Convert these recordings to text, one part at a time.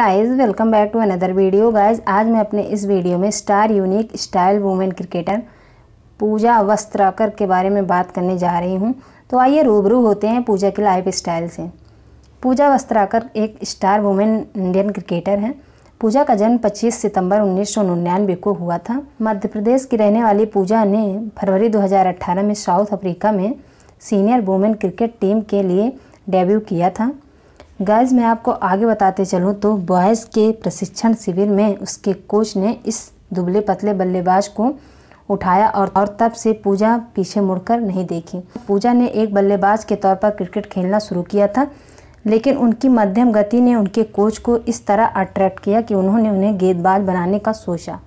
guys welcome back to another video guys आज मैं अपने इस वीडियो में star unique style women cricketer Pooja Vastrakar के बारे में बात करने जा रही हूँ तो आइए रूबरू होते हैं पूजा की लाइफ स्टाइल से पूजा वस्त्राकर एक स्टार वुमेन इंडियन क्रिकेटर हैं पूजा का जन्म 25 सितंबर उन्नीस को हुआ था मध्य प्रदेश की रहने वाली पूजा ने फरवरी 2018 में साउथ अफ्रीका में सीनियर वुमेन क्रिकेट टीम के लिए डेब्यू किया था गाइज मैं आपको आगे बताते चलूँ तो बॉयज़ के प्रशिक्षण शिविर में उसके कोच ने इस दुबले पतले बल्लेबाज को उठाया और और तब से पूजा पीछे मुड़कर नहीं देखी पूजा ने एक बल्लेबाज के तौर पर क्रिकेट खेलना शुरू किया था लेकिन उनकी मध्यम गति ने उनके कोच को इस तरह अट्रैक्ट किया कि उन्होंने उन्हें गेंदबाज बनाने का सोचा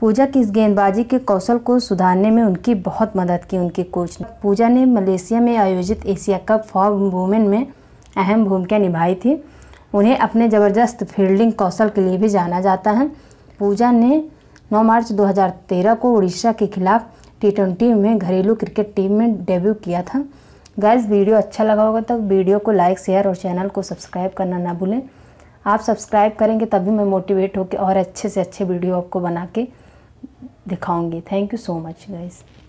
पूजा की इस गेंदबाजी के कौशल को सुधारने में उनकी बहुत मदद की उनके कोच ने पूजा ने मलेशिया में आयोजित एशिया कप फॉर वुमेन में अहम भूमिका निभाई थी उन्हें अपने ज़बरदस्त फील्डिंग कौशल के लिए भी जाना जाता है पूजा ने 9 मार्च 2013 को उड़ीसा के खिलाफ टी ट्वेंटी में घरेलू क्रिकेट टीम में डेब्यू किया था गैस वीडियो अच्छा लगा होगा तो वीडियो को लाइक शेयर और चैनल को सब्सक्राइब करना ना भूलें आप सब्सक्राइब करेंगे तभी मैं मोटिवेट होकर और अच्छे से अच्छे वीडियो आपको बना के दिखाऊँगी thank you so much guys